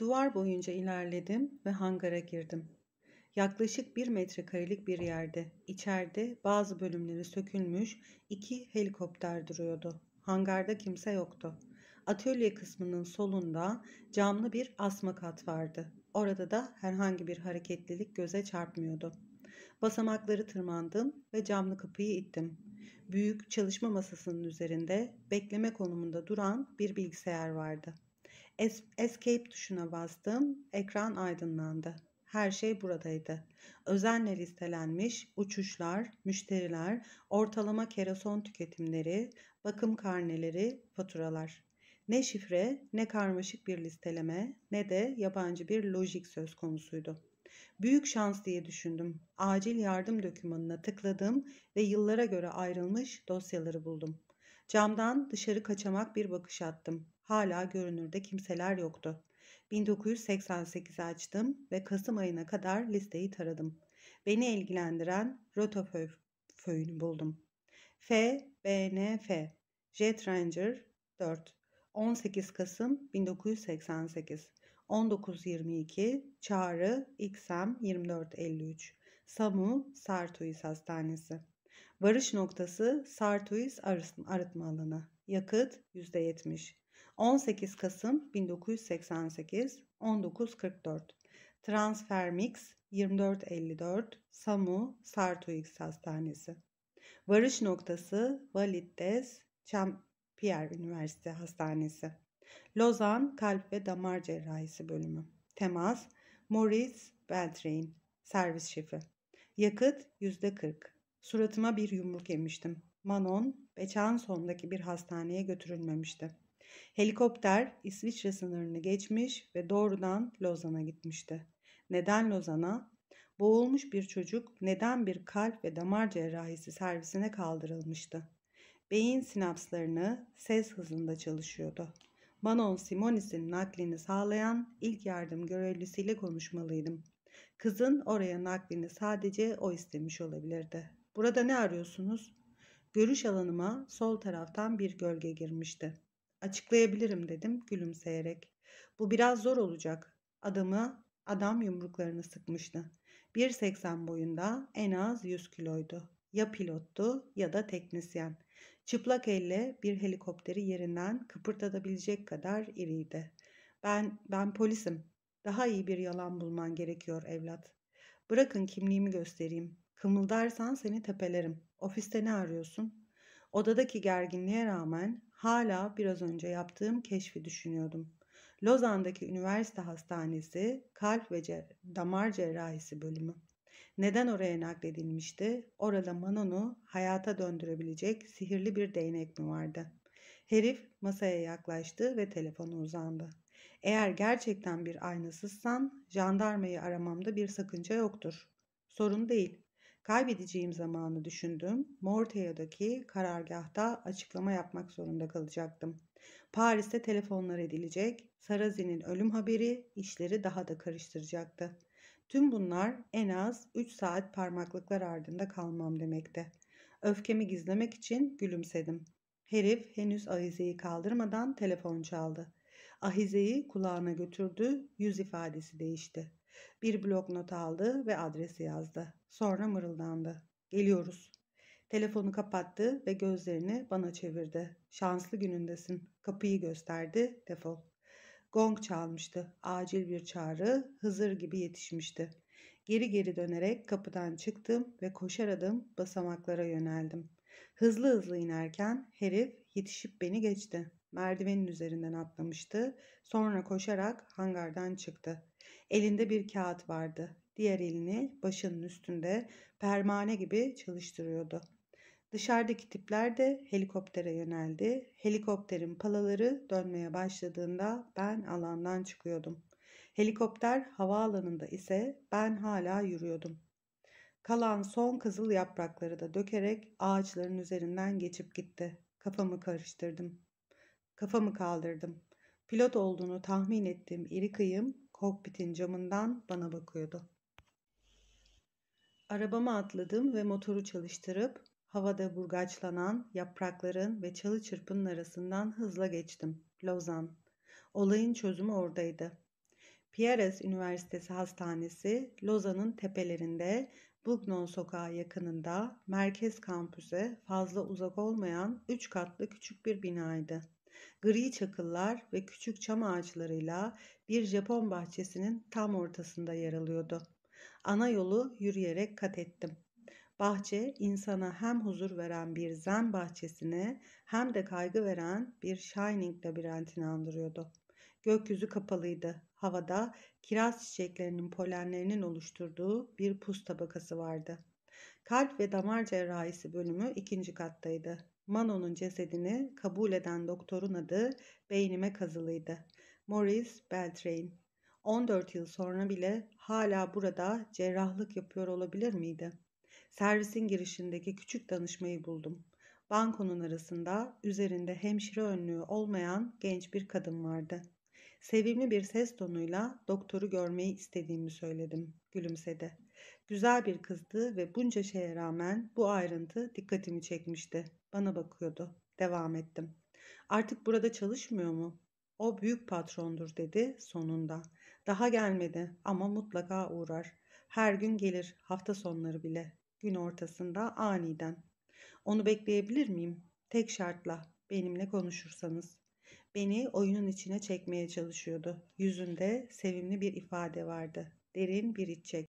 Duvar boyunca ilerledim ve hangara girdim. Yaklaşık bir metrekarelik bir yerde, içeride bazı bölümleri sökülmüş iki helikopter duruyordu. Hangarda kimse yoktu. Atölye kısmının solunda camlı bir asma kat vardı. Orada da herhangi bir hareketlilik göze çarpmıyordu. Basamakları tırmandım ve camlı kapıyı ittim. Büyük çalışma masasının üzerinde bekleme konumunda duran bir bilgisayar vardı.'' Es escape tuşuna bastım. Ekran aydınlandı. Her şey buradaydı. Özenle listelenmiş uçuşlar, müşteriler, ortalama kerason tüketimleri, bakım karneleri, faturalar. Ne şifre, ne karmaşık bir listeleme, ne de yabancı bir lojik söz konusuydu. Büyük şans diye düşündüm. Acil yardım dokümanına tıkladım ve yıllara göre ayrılmış dosyaları buldum. Camdan dışarı kaçamak bir bakış attım hala görünürde kimseler yoktu. 1988'i açtım ve Kasım ayına kadar listeyi taradım. Beni ilgilendiren Rotoföy föyünü buldum. F, B, N, F, Jet Ranger 4, 18 Kasım 1988, 19.22, Çağrı, XM 2453, Samu, Sartuis Hastanesi. Varış noktası Sartuis arıtma alanı. Yakıt %70. 18 Kasım 1988 1944 Transfermix 2454 Samu Sartuix Hastanesi Varış noktası Valittes Champier Üniversite Hastanesi Lozan Kalp ve Damar Cerrahisi Bölümü Temas Maurice Beltrain Servis Şefi Yakıt %40 Suratıma bir yumruk yemiştim. Manon, Beçan sondaki bir hastaneye götürülmemişti. Helikopter İsviçre sınırını geçmiş ve doğrudan Lozan'a gitmişti. Neden Lozan'a? Boğulmuş bir çocuk neden bir kalp ve damar cerrahisi servisine kaldırılmıştı? Beyin sinapslarını ses hızında çalışıyordu. Manon Simonis'in naklini sağlayan ilk yardım görevlisiyle konuşmalıydım. Kızın oraya naklini sadece o istemiş olabilirdi. Burada ne arıyorsunuz? Görüş alanıma sol taraftan bir gölge girmişti. Açıklayabilirim dedim gülümseyerek. Bu biraz zor olacak. Adamı adam yumruklarını sıkmıştı. 1.80 boyunda en az 100 kiloydu. Ya pilottu ya da teknisyen. Çıplak elle bir helikopteri yerinden kıpırtatabilecek kadar iriydi. Ben ben polisim. Daha iyi bir yalan bulman gerekiyor evlat. Bırakın kimliğimi göstereyim. Kımıldarsan seni tepelerim. Ofiste ne arıyorsun? Odadaki gerginliğe rağmen hala biraz önce yaptığım keşfi düşünüyordum. Lozan'daki üniversite hastanesi kalp ve cer damar cerrahisi bölümü. Neden oraya nakledilmişti? Orada Manon'u hayata döndürebilecek sihirli bir değnek mi vardı? Herif masaya yaklaştı ve telefonu uzandı. Eğer gerçekten bir aynasızsan jandarmayı aramamda bir sakınca yoktur. Sorun değil. Kaybedeceğim zamanı düşündüm. Mortea'daki karargahta açıklama yapmak zorunda kalacaktım. Paris'te telefonlar edilecek. Sarazin'in ölüm haberi işleri daha da karıştıracaktı. Tüm bunlar en az 3 saat parmaklıklar ardında kalmam demekti. Öfkemi gizlemek için gülümsedim. Herif henüz ahizeyi kaldırmadan telefon çaldı. Ahizeyi kulağına götürdü, yüz ifadesi değişti. Bir blok not aldı ve adresi yazdı. Sonra mırıldandı. Geliyoruz. Telefonu kapattı ve gözlerini bana çevirdi. Şanslı günündesin. Kapıyı gösterdi. Defol. Gong çalmıştı. Acil bir çağrı Hızır gibi yetişmişti. Geri geri dönerek kapıdan çıktım ve koşar adım basamaklara yöneldim. Hızlı hızlı inerken herif yetişip beni geçti. Merdivenin üzerinden atlamıştı. Sonra koşarak hangardan çıktı. Elinde bir kağıt vardı. Diğer elini başının üstünde permane gibi çalıştırıyordu. Dışarıdaki tipler de helikoptere yöneldi. Helikopterin palaları dönmeye başladığında ben alandan çıkıyordum. Helikopter havaalanında ise ben hala yürüyordum. Kalan son kızıl yaprakları da dökerek ağaçların üzerinden geçip gitti. Kafamı karıştırdım. Kafamı kaldırdım. Pilot olduğunu tahmin ettiğim iri kıyım kokpitin camından bana bakıyordu. Arabama atladım ve motoru çalıştırıp havada burgaçlanan yaprakların ve çalı çırpının arasından hızla geçtim. Lozan. Olayın çözümü oradaydı. Pierres Üniversitesi Hastanesi Lozan'ın tepelerinde Bugnon Sokağı yakınında merkez kampüse fazla uzak olmayan 3 katlı küçük bir binaydı gri çakıllar ve küçük çam ağaçlarıyla bir Japon bahçesinin tam ortasında yer alıyordu. Ana yolu yürüyerek kat ettim. Bahçe insana hem huzur veren bir zen bahçesini hem de kaygı veren bir shining labirentini andırıyordu. Gökyüzü kapalıydı. Havada kiraz çiçeklerinin polenlerinin oluşturduğu bir pus tabakası vardı. Kalp ve damar cerrahisi bölümü ikinci kattaydı. Manon'un cesedini kabul eden doktorun adı beynime kazılıydı. Maurice Beltrain. 14 yıl sonra bile hala burada cerrahlık yapıyor olabilir miydi? Servisin girişindeki küçük danışmayı buldum. Bankonun arasında üzerinde hemşire önlüğü olmayan genç bir kadın vardı. Sevimli bir ses tonuyla doktoru görmeyi istediğimi söyledim. Gülümsedi. Güzel bir kızdı ve bunca şeye rağmen bu ayrıntı dikkatimi çekmişti. Bana bakıyordu. Devam ettim. Artık burada çalışmıyor mu? O büyük patrondur dedi sonunda. Daha gelmedi ama mutlaka uğrar. Her gün gelir hafta sonları bile. Gün ortasında aniden. Onu bekleyebilir miyim? Tek şartla benimle konuşursanız. Beni oyunun içine çekmeye çalışıyordu. Yüzünde sevimli bir ifade vardı. Derin bir iç çek.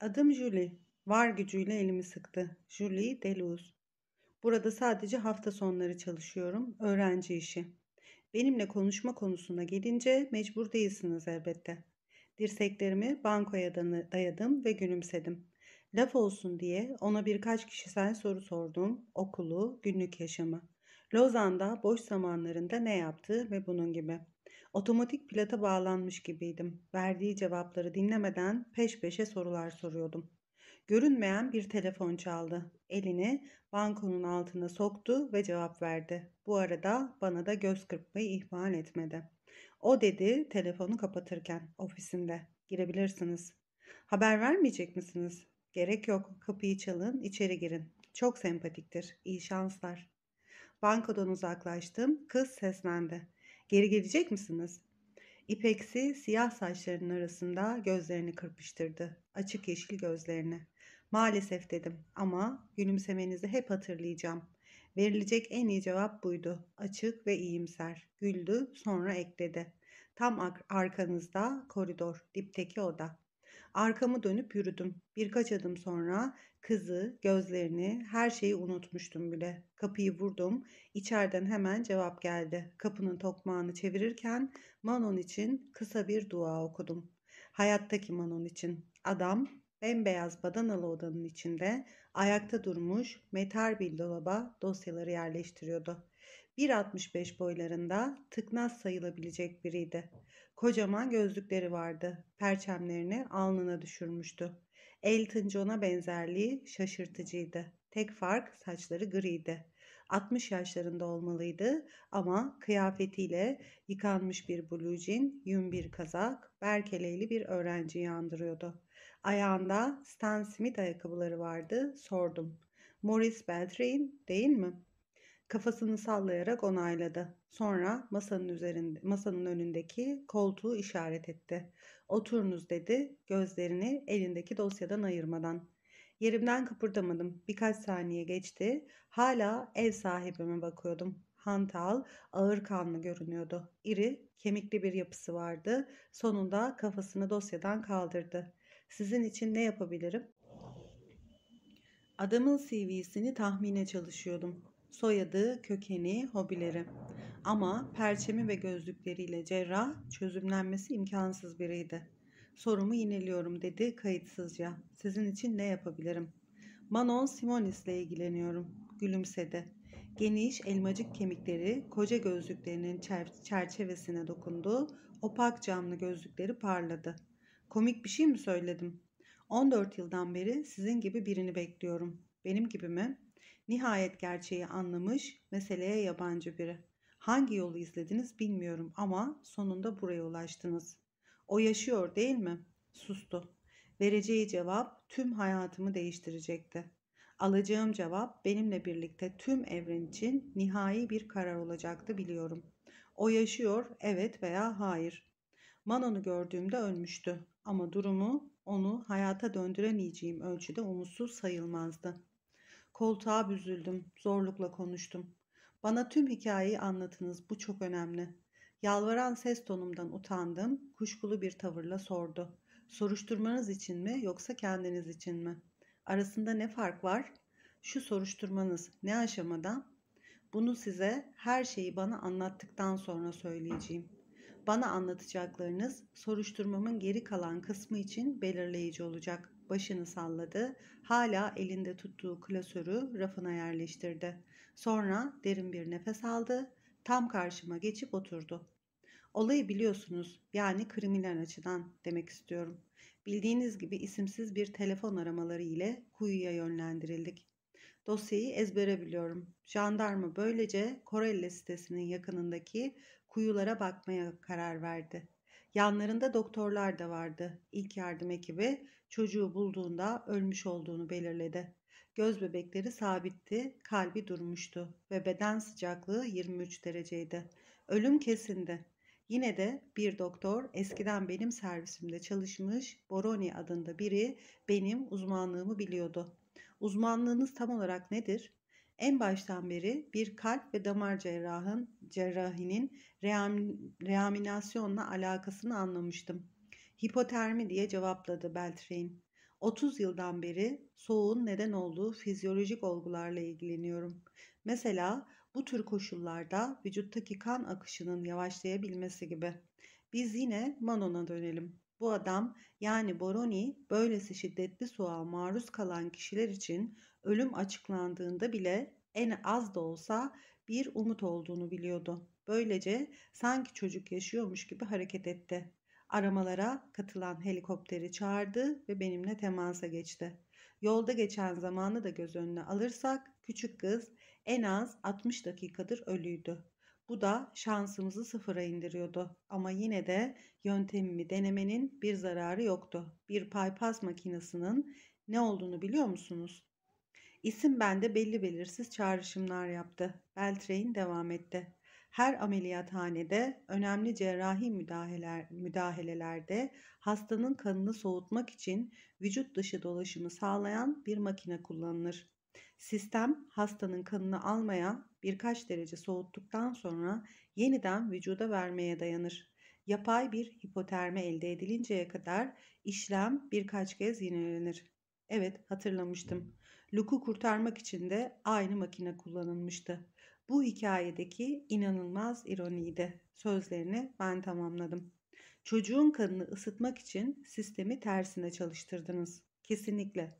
Adım Julie. Var gücüyle elimi sıktı. Julie Deluz. Burada sadece hafta sonları çalışıyorum. Öğrenci işi. Benimle konuşma konusuna gelince mecbur değilsiniz elbette. Dirseklerimi bankoya dayadım ve gülümsedim. Laf olsun diye ona birkaç kişisel soru sordum. Okulu, günlük yaşamı. Lozan'da boş zamanlarında ne yaptığı ve bunun gibi. Otomatik plata bağlanmış gibiydim. Verdiği cevapları dinlemeden peş peşe sorular soruyordum. Görünmeyen bir telefon çaldı. Elini bankonun altına soktu ve cevap verdi. Bu arada bana da göz kırpmayı ihmal etmedi. O dedi telefonu kapatırken ofisinde. Girebilirsiniz. Haber vermeyecek misiniz? Gerek yok. Kapıyı çalın, içeri girin. Çok sempatiktir. İyi şanslar. Bankadan uzaklaştım. Kız seslendi. Geri gelecek misiniz? İpeksi siyah saçlarının arasında gözlerini kırpıştırdı. Açık yeşil gözlerini. Maalesef dedim ama gülümsemenizi hep hatırlayacağım. Verilecek en iyi cevap buydu. Açık ve iyimser. Güldü sonra ekledi. Tam arkanızda koridor, dipteki oda. Arkamı dönüp yürüdüm. Birkaç adım sonra kızı, gözlerini, her şeyi unutmuştum bile. Kapıyı vurdum. İçeriden hemen cevap geldi. Kapının tokmağını çevirirken Manon için kısa bir dua okudum. Hayattaki Manon için. Adam bembeyaz badanalı odanın içinde ayakta durmuş metal bir dolaba dosyaları yerleştiriyordu. 1.65 boylarında tıknaz sayılabilecek biriydi. Kocaman gözlükleri vardı. Perçemlerini alnına düşürmüştü. Elton John'a benzerliği şaşırtıcıydı. Tek fark saçları griydi. 60 yaşlarında olmalıydı ama kıyafetiyle yıkanmış bir blue jean, yün bir kazak, berkeleyli bir öğrenci yandırıyordu. Ayağında Stan Smith ayakkabıları vardı. Sordum. Morris Beltran değil mi? Kafasını sallayarak onayladı. Sonra masanın üzerinde masanın önündeki koltuğu işaret etti. "Oturunuz." dedi, gözlerini elindeki dosyadan ayırmadan. Yerimden kıpırdamadım. Birkaç saniye geçti. Hala ev sahibime bakıyordum. Hantal, ağır kanlı görünüyordu. İri, kemikli bir yapısı vardı. Sonunda kafasını dosyadan kaldırdı. Sizin için ne yapabilirim? Adamın CV'sini tahmine çalışıyordum soyadı, kökeni, hobileri. Ama perçemi ve gözlükleriyle cerrah çözümlenmesi imkansız biriydi. Sorumu yeniliyorum dedi kayıtsızca. Sizin için ne yapabilirim? Manon ile ilgileniyorum. Gülümsedi. Geniş elmacık kemikleri koca gözlüklerinin çer- çerçevesine dokundu. Opak camlı gözlükleri parladı. Komik bir şey mi söyledim? 14 yıldan beri sizin gibi birini bekliyorum. Benim gibi mi? Nihayet gerçeği anlamış, meseleye yabancı biri. Hangi yolu izlediniz bilmiyorum ama sonunda buraya ulaştınız. O yaşıyor değil mi? Sustu. Vereceği cevap tüm hayatımı değiştirecekti. Alacağım cevap benimle birlikte tüm evren için nihai bir karar olacaktı biliyorum. O yaşıyor evet veya hayır. Manon'u gördüğümde ölmüştü ama durumu onu hayata döndüremeyeceğim ölçüde umutsuz sayılmazdı. Koltuğa büzüldüm, zorlukla konuştum. Bana tüm hikayeyi anlatınız, bu çok önemli. Yalvaran ses tonumdan utandım, kuşkulu bir tavırla sordu. Soruşturmanız için mi yoksa kendiniz için mi? Arasında ne fark var? Şu soruşturmanız ne aşamada? Bunu size her şeyi bana anlattıktan sonra söyleyeceğim. Bana anlatacaklarınız soruşturmamın geri kalan kısmı için belirleyici olacak başını salladı. Hala elinde tuttuğu klasörü rafına yerleştirdi. Sonra derin bir nefes aldı. Tam karşıma geçip oturdu. Olayı biliyorsunuz yani kriminal açıdan demek istiyorum. Bildiğiniz gibi isimsiz bir telefon aramaları ile kuyuya yönlendirildik. Dosyayı ezbere biliyorum. Jandarma böylece Korelle sitesinin yakınındaki kuyulara bakmaya karar verdi. Yanlarında doktorlar da vardı. İlk yardım ekibi çocuğu bulduğunda ölmüş olduğunu belirledi. Göz bebekleri sabitti, kalbi durmuştu ve beden sıcaklığı 23 dereceydi. Ölüm kesindi. Yine de bir doktor eskiden benim servisimde çalışmış Boroni adında biri benim uzmanlığımı biliyordu. Uzmanlığınız tam olarak nedir? En baştan beri bir kalp ve damar cerrahın, cerrahinin reaminasyonla alakasını anlamıştım. Hipotermi diye cevapladı Beltran. 30 yıldan beri soğuğun neden olduğu fizyolojik olgularla ilgileniyorum. Mesela bu tür koşullarda vücuttaki kan akışının yavaşlayabilmesi gibi. Biz yine Manon'a dönelim. Bu adam yani Boroni böylesi şiddetli soğuğa maruz kalan kişiler için ölüm açıklandığında bile en az da olsa bir umut olduğunu biliyordu. Böylece sanki çocuk yaşıyormuş gibi hareket etti. Aramalara katılan helikopteri çağırdı ve benimle temasa geçti. Yolda geçen zamanı da göz önüne alırsak küçük kız en az 60 dakikadır ölüydü. Bu da şansımızı sıfıra indiriyordu ama yine de yöntemimi denemenin bir zararı yoktu. Bir paypas makinesinin ne olduğunu biliyor musunuz? İsim bende belli belirsiz çağrışımlar yaptı. Beltrein devam etti her ameliyathanede önemli cerrahi müdahaleler, müdahalelerde hastanın kanını soğutmak için vücut dışı dolaşımı sağlayan bir makine kullanılır. Sistem hastanın kanını almaya birkaç derece soğuttuktan sonra yeniden vücuda vermeye dayanır. Yapay bir hipotermi elde edilinceye kadar işlem birkaç kez yenilenir. Evet hatırlamıştım. Luku kurtarmak için de aynı makine kullanılmıştı bu hikayedeki inanılmaz ironiydi sözlerini ben tamamladım. Çocuğun kanını ısıtmak için sistemi tersine çalıştırdınız. Kesinlikle.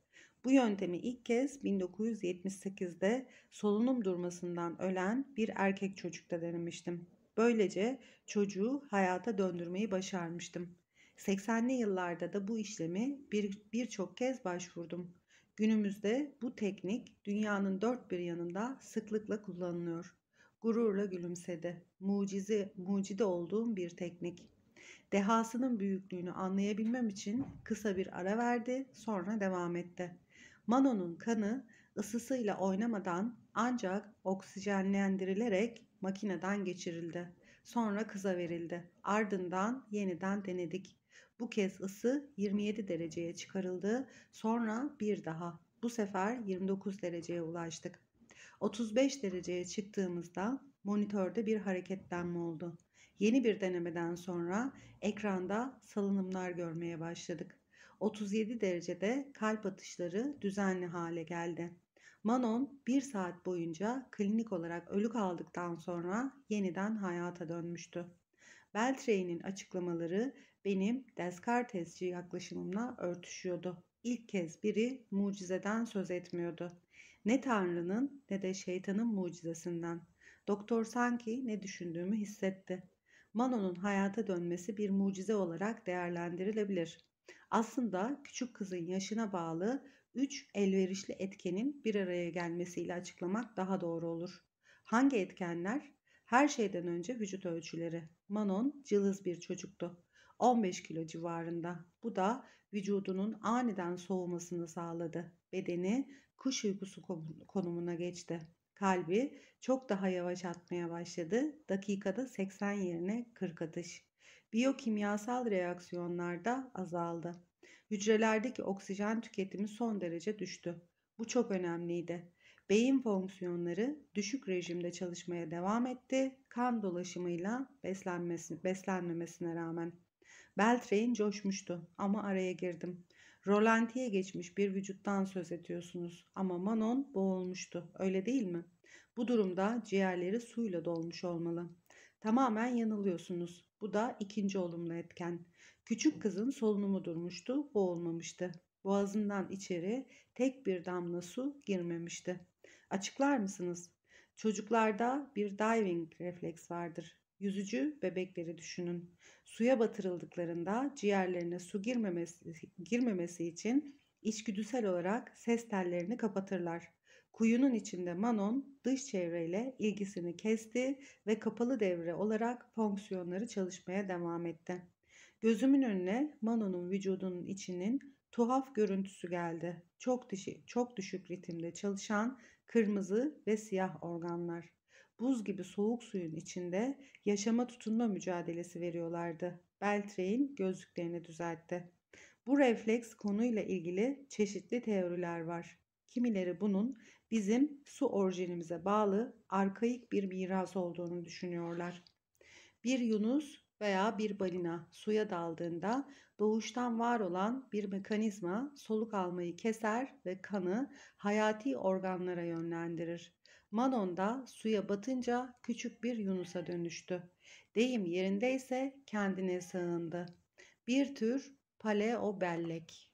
Bu yöntemi ilk kez 1978'de solunum durmasından ölen bir erkek çocukta denemiştim. Böylece çocuğu hayata döndürmeyi başarmıştım. 80'li yıllarda da bu işlemi birçok bir, bir kez başvurdum. Günümüzde bu teknik dünyanın dört bir yanında sıklıkla kullanılıyor. Gururla gülümsedi. Mucize, mucide olduğum bir teknik. Dehasının büyüklüğünü anlayabilmem için kısa bir ara verdi, sonra devam etti. Mano'nun kanı ısısıyla oynamadan ancak oksijenlendirilerek makineden geçirildi. Sonra kıza verildi. Ardından yeniden denedik. Bu kez ısı 27 dereceye çıkarıldı. Sonra bir daha. Bu sefer 29 dereceye ulaştık. 35 dereceye çıktığımızda monitörde bir hareketlenme oldu. Yeni bir denemeden sonra ekranda salınımlar görmeye başladık. 37 derecede kalp atışları düzenli hale geldi. Manon bir saat boyunca klinik olarak ölü kaldıktan sonra yeniden hayata dönmüştü. Beltray'nin açıklamaları benim Descartes'ci yaklaşımımla örtüşüyordu. İlk kez biri mucizeden söz etmiyordu. Ne Tanrı'nın ne de şeytanın mucizesinden. Doktor sanki ne düşündüğümü hissetti. Manon'un hayata dönmesi bir mucize olarak değerlendirilebilir. Aslında küçük kızın yaşına bağlı 3 elverişli etkenin bir araya gelmesiyle açıklamak daha doğru olur. Hangi etkenler? Her şeyden önce vücut ölçüleri. Manon cılız bir çocuktu. 15 kilo civarında. Bu da vücudunun aniden soğumasını sağladı. Bedeni kış uykusu konumuna geçti. Kalbi çok daha yavaş atmaya başladı. Dakikada 80 yerine 40 atış. Biyokimyasal reaksiyonlar da azaldı. Hücrelerdeki oksijen tüketimi son derece düştü. Bu çok önemliydi. Beyin fonksiyonları düşük rejimde çalışmaya devam etti. Kan dolaşımıyla beslenmesine rağmen Beltrein coşmuştu ama araya girdim. Rolantiye geçmiş bir vücuttan söz ediyorsunuz ama Manon boğulmuştu öyle değil mi? Bu durumda ciğerleri suyla dolmuş olmalı. Tamamen yanılıyorsunuz. Bu da ikinci olumlu etken. Küçük kızın solunumu durmuştu, boğulmamıştı. Boğazından içeri tek bir damla su girmemişti. Açıklar mısınız? Çocuklarda bir diving refleks vardır. Yüzücü bebekleri düşünün. Suya batırıldıklarında ciğerlerine su girmemesi, girmemesi için içgüdüsel olarak ses tellerini kapatırlar. Kuyunun içinde Manon dış çevreyle ilgisini kesti ve kapalı devre olarak fonksiyonları çalışmaya devam etti. Gözümün önüne Manon'un vücudunun içinin tuhaf görüntüsü geldi. Çok dişi, çok düşük ritimde çalışan kırmızı ve siyah organlar buz gibi soğuk suyun içinde yaşama tutunma mücadelesi veriyorlardı. Beltre'in gözlüklerini düzeltti. Bu refleks konuyla ilgili çeşitli teoriler var. Kimileri bunun bizim su orijinimize bağlı arkaik bir miras olduğunu düşünüyorlar. Bir yunus veya bir balina suya daldığında doğuştan var olan bir mekanizma soluk almayı keser ve kanı hayati organlara yönlendirir. Manon da suya batınca küçük bir Yunus'a dönüştü. Deyim yerindeyse kendine sığındı. Bir tür paleo bellek.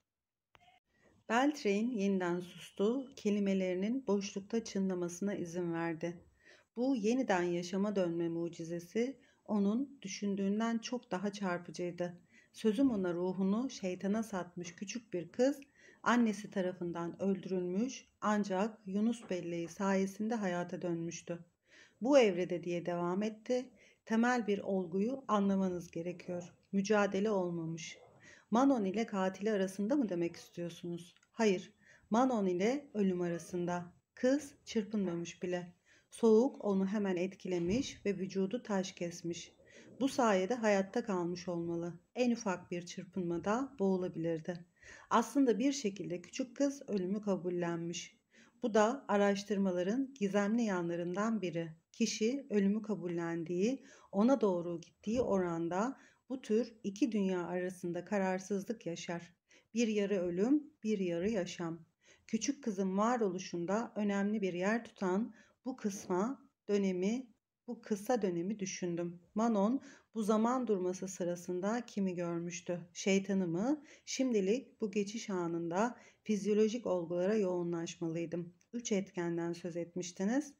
Beltrein yeniden sustu, kelimelerinin boşlukta çınlamasına izin verdi. Bu yeniden yaşama dönme mucizesi onun düşündüğünden çok daha çarpıcıydı. Sözüm ona ruhunu şeytana satmış küçük bir kız annesi tarafından öldürülmüş ancak Yunus belleği sayesinde hayata dönmüştü. Bu evrede diye devam etti. Temel bir olguyu anlamanız gerekiyor. Mücadele olmamış. Manon ile katili arasında mı demek istiyorsunuz? Hayır. Manon ile ölüm arasında. Kız çırpınmamış bile. Soğuk onu hemen etkilemiş ve vücudu taş kesmiş. Bu sayede hayatta kalmış olmalı. En ufak bir çırpınmada boğulabilirdi. Aslında bir şekilde küçük kız ölümü kabullenmiş. Bu da araştırmaların gizemli yanlarından biri. Kişi ölümü kabullendiği, ona doğru gittiği oranda bu tür iki dünya arasında kararsızlık yaşar. Bir yarı ölüm, bir yarı yaşam. Küçük kızın varoluşunda önemli bir yer tutan bu kısma dönemi bu kısa dönemi düşündüm. Manon bu zaman durması sırasında kimi görmüştü? Şeytanı mı? Şimdilik bu geçiş anında fizyolojik olgulara yoğunlaşmalıydım. Üç etkenden söz etmiştiniz.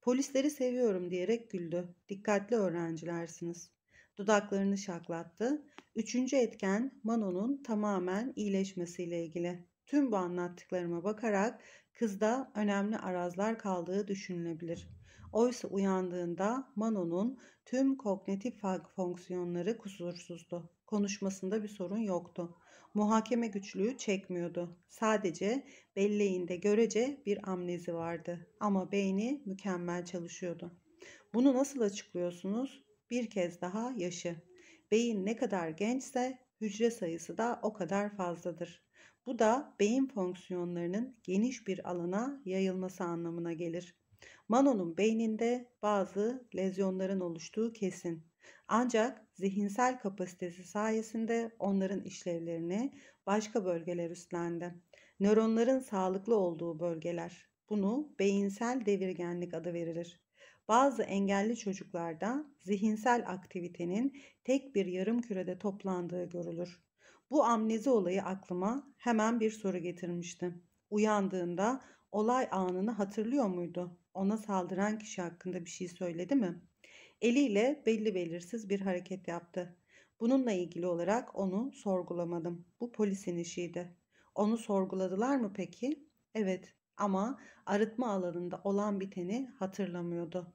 Polisleri seviyorum diyerek güldü. Dikkatli öğrencilersiniz. Dudaklarını şaklattı. Üçüncü etken Manon'un tamamen iyileşmesiyle ilgili. Tüm bu anlattıklarıma bakarak kızda önemli arazlar kaldığı düşünülebilir.'' Oysa uyandığında Manon'un tüm kognitif fonksiyonları kusursuzdu. Konuşmasında bir sorun yoktu. Muhakeme güçlüğü çekmiyordu. Sadece belleğinde görece bir amnezi vardı ama beyni mükemmel çalışıyordu. Bunu nasıl açıklıyorsunuz? Bir kez daha yaşı. Beyin ne kadar gençse hücre sayısı da o kadar fazladır. Bu da beyin fonksiyonlarının geniş bir alana yayılması anlamına gelir. Manon'un beyninde bazı lezyonların oluştuğu kesin. Ancak zihinsel kapasitesi sayesinde onların işlevlerini başka bölgeler üstlendi. Nöronların sağlıklı olduğu bölgeler. Bunu beyinsel devirgenlik adı verilir. Bazı engelli çocuklarda zihinsel aktivitenin tek bir yarım kürede toplandığı görülür. Bu amnezi olayı aklıma hemen bir soru getirmişti. Uyandığında olay anını hatırlıyor muydu? ona saldıran kişi hakkında bir şey söyledi mi? Eliyle belli belirsiz bir hareket yaptı. Bununla ilgili olarak onu sorgulamadım. Bu polisin işiydi. Onu sorguladılar mı peki? Evet ama arıtma alanında olan biteni hatırlamıyordu.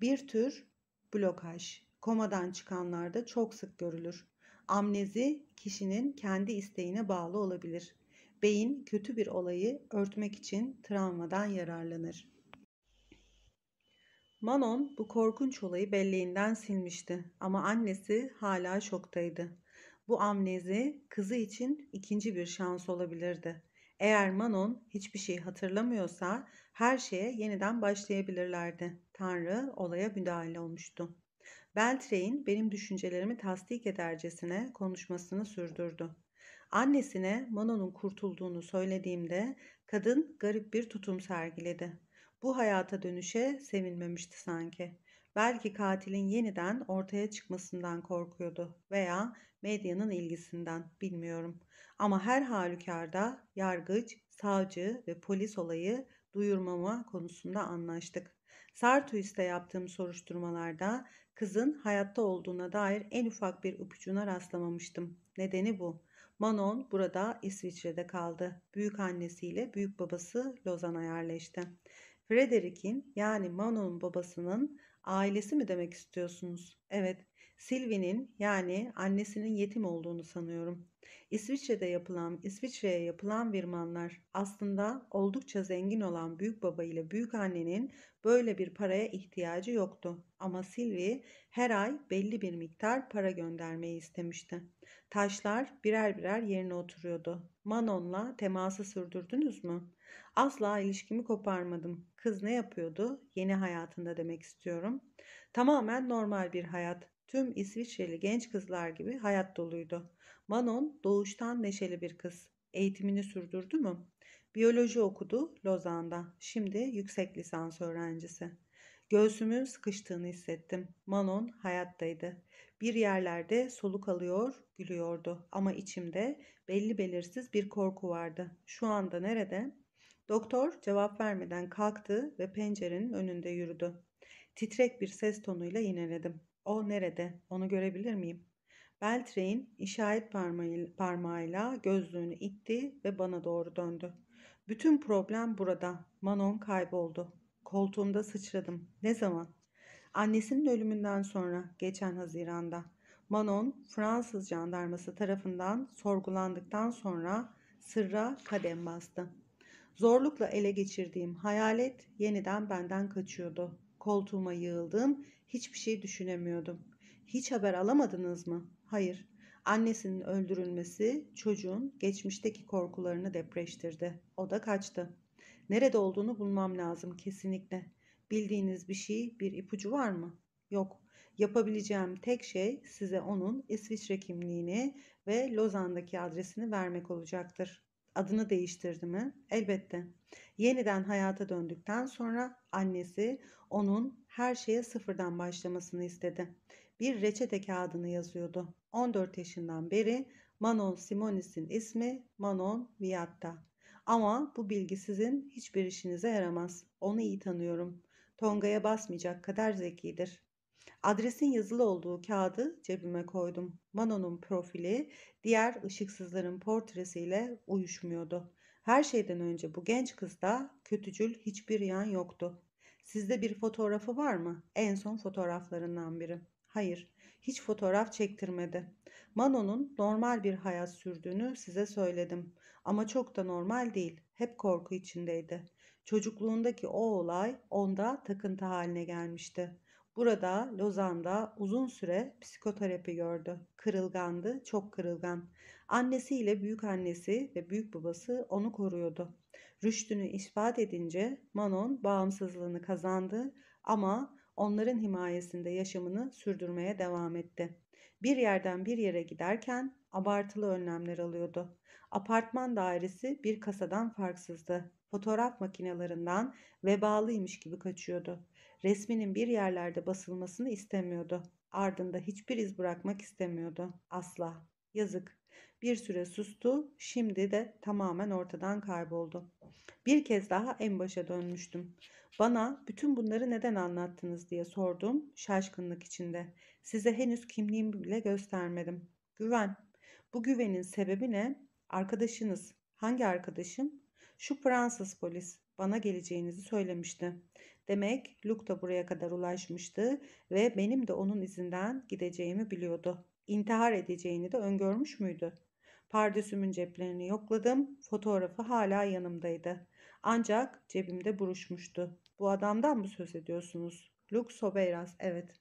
Bir tür blokaj. Komadan çıkanlarda çok sık görülür. Amnezi kişinin kendi isteğine bağlı olabilir. Beyin kötü bir olayı örtmek için travmadan yararlanır. Manon bu korkunç olayı belleğinden silmişti ama annesi hala şoktaydı. Bu amnezi kızı için ikinci bir şans olabilirdi. Eğer Manon hiçbir şey hatırlamıyorsa her şeye yeniden başlayabilirlerdi. Tanrı olaya müdahale olmuştu. Beltray'in benim düşüncelerimi tasdik edercesine konuşmasını sürdürdü. Annesine Manon'un kurtulduğunu söylediğimde kadın garip bir tutum sergiledi. Bu hayata dönüşe sevinmemişti sanki. Belki katilin yeniden ortaya çıkmasından korkuyordu veya medyanın ilgisinden bilmiyorum. Ama her halükarda yargıç, savcı ve polis olayı duyurmama konusunda anlaştık. Sartuis'te yaptığım soruşturmalarda kızın hayatta olduğuna dair en ufak bir ipucuna rastlamamıştım. Nedeni bu. Manon burada İsviçre'de kaldı. Büyük annesiyle büyük babası Lozan'a yerleşti. Frederick'in yani Manon'un babasının ailesi mi demek istiyorsunuz? Evet, Sylvie'nin yani annesinin yetim olduğunu sanıyorum. İsviçre'de yapılan, İsviçre'ye yapılan virmanlar aslında oldukça zengin olan büyük baba ile büyük annenin böyle bir paraya ihtiyacı yoktu. Ama Sylvie her ay belli bir miktar para göndermeyi istemişti. Taşlar birer birer yerine oturuyordu. Manon'la teması sürdürdünüz mü? Asla ilişkimi koparmadım kız ne yapıyordu? Yeni hayatında demek istiyorum. Tamamen normal bir hayat. Tüm İsviçreli genç kızlar gibi hayat doluydu. Manon doğuştan neşeli bir kız. Eğitimini sürdürdü mü? Biyoloji okudu Lozan'da. Şimdi yüksek lisans öğrencisi. Göğsümün sıkıştığını hissettim. Manon hayattaydı. Bir yerlerde soluk alıyor, gülüyordu ama içimde belli belirsiz bir korku vardı. Şu anda nerede? Doktor cevap vermeden kalktı ve pencerenin önünde yürüdü. Titrek bir ses tonuyla yineledim. O nerede? Onu görebilir miyim? Beltray'in işaret parmağıyla gözlüğünü itti ve bana doğru döndü. Bütün problem burada. Manon kayboldu. Koltuğumda sıçradım. Ne zaman? Annesinin ölümünden sonra geçen Haziran'da. Manon Fransız jandarması tarafından sorgulandıktan sonra sırra kadem bastı. Zorlukla ele geçirdiğim hayalet yeniden benden kaçıyordu. Koltuğuma yığıldım, hiçbir şey düşünemiyordum. Hiç haber alamadınız mı? Hayır. Annesinin öldürülmesi çocuğun geçmişteki korkularını depreştirdi. O da kaçtı. Nerede olduğunu bulmam lazım kesinlikle. Bildiğiniz bir şey, bir ipucu var mı? Yok. Yapabileceğim tek şey size onun İsviçre kimliğini ve Lozan'daki adresini vermek olacaktır adını değiştirdi mi? Elbette. Yeniden hayata döndükten sonra annesi onun her şeye sıfırdan başlamasını istedi. Bir reçete kağıdını yazıyordu. 14 yaşından beri Manon Simonis'in ismi Manon Viatta. Ama bu bilgi sizin hiçbir işinize yaramaz. Onu iyi tanıyorum. Tonga'ya basmayacak kadar zekidir. Adresin yazılı olduğu kağıdı cebime koydum. Manon'un profili diğer ışıksızların portresiyle uyuşmuyordu. Her şeyden önce bu genç kızda kötücül hiçbir yan yoktu. Sizde bir fotoğrafı var mı? En son fotoğraflarından biri. Hayır, hiç fotoğraf çektirmedi. Manon'un normal bir hayat sürdüğünü size söyledim. Ama çok da normal değil. Hep korku içindeydi. Çocukluğundaki o olay onda takıntı haline gelmişti. Burada Lozan'da uzun süre psikoterapi gördü. Kırılgandı, çok kırılgan. Annesiyle büyük annesi ve büyük babası onu koruyordu. Rüştünü ispat edince Manon bağımsızlığını kazandı ama onların himayesinde yaşamını sürdürmeye devam etti. Bir yerden bir yere giderken abartılı önlemler alıyordu. Apartman dairesi bir kasadan farksızdı. Fotoğraf makinelerinden vebalıymış gibi kaçıyordu resminin bir yerlerde basılmasını istemiyordu. Ardında hiçbir iz bırakmak istemiyordu. Asla. Yazık. Bir süre sustu, şimdi de tamamen ortadan kayboldu. Bir kez daha en başa dönmüştüm. Bana bütün bunları neden anlattınız diye sordum şaşkınlık içinde. Size henüz kimliğimi bile göstermedim. Güven. Bu güvenin sebebi ne? Arkadaşınız. Hangi arkadaşım? Şu Fransız polis bana geleceğinizi söylemişti. Demek Luke da buraya kadar ulaşmıştı ve benim de onun izinden gideceğimi biliyordu. İntihar edeceğini de öngörmüş müydü? Pardesümün ceplerini yokladım. Fotoğrafı hala yanımdaydı. Ancak cebimde buruşmuştu. Bu adamdan mı söz ediyorsunuz? Luke Soberas, evet.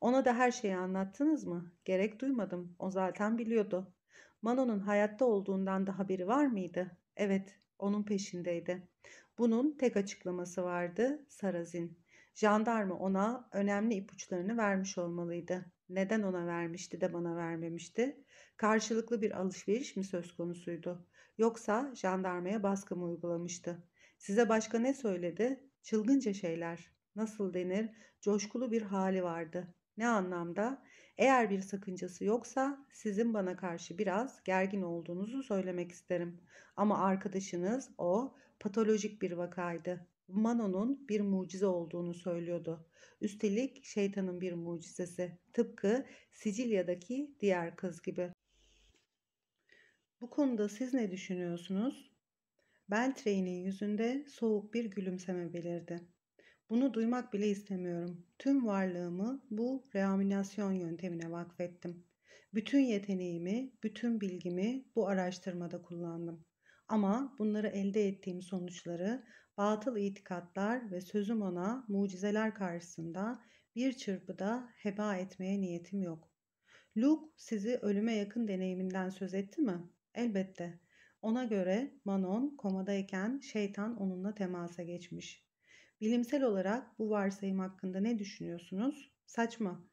Ona da her şeyi anlattınız mı? Gerek duymadım. O zaten biliyordu. Mano'nun hayatta olduğundan da haberi var mıydı? Evet, onun peşindeydi. Bunun tek açıklaması vardı Sarazin. Jandarma ona önemli ipuçlarını vermiş olmalıydı. Neden ona vermişti de bana vermemişti? Karşılıklı bir alışveriş mi söz konusuydu? Yoksa jandarmaya baskı mı uygulamıştı? Size başka ne söyledi? Çılgınca şeyler. Nasıl denir? Coşkulu bir hali vardı. Ne anlamda? Eğer bir sakıncası yoksa sizin bana karşı biraz gergin olduğunuzu söylemek isterim. Ama arkadaşınız o patolojik bir vakaydı. Manon'un bir mucize olduğunu söylüyordu. Üstelik şeytanın bir mucizesi. Tıpkı Sicilya'daki diğer kız gibi. Bu konuda siz ne düşünüyorsunuz? Beltrey'nin yüzünde soğuk bir gülümseme belirdi. Bunu duymak bile istemiyorum. Tüm varlığımı bu reaminasyon yöntemine vakfettim. Bütün yeteneğimi, bütün bilgimi bu araştırmada kullandım. Ama bunları elde ettiğim sonuçları batıl itikatlar ve sözüm ona mucizeler karşısında bir çırpıda heba etmeye niyetim yok. Luke sizi ölüme yakın deneyiminden söz etti mi? Elbette. Ona göre Manon komadayken şeytan onunla temasa geçmiş. Bilimsel olarak bu varsayım hakkında ne düşünüyorsunuz? Saçma.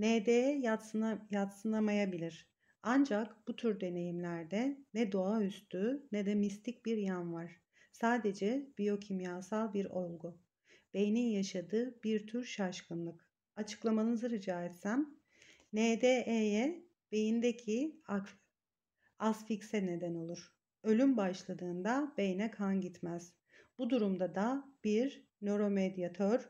ND'ye yatsına, yatsınamayabilir. Ancak bu tür deneyimlerde ne doğaüstü ne de mistik bir yan var. Sadece biyokimyasal bir olgu. Beynin yaşadığı bir tür şaşkınlık. Açıklamanızı rica etsem. NDE'ye beyindeki asfikse neden olur. Ölüm başladığında beyne kan gitmez. Bu durumda da bir nöromedyatör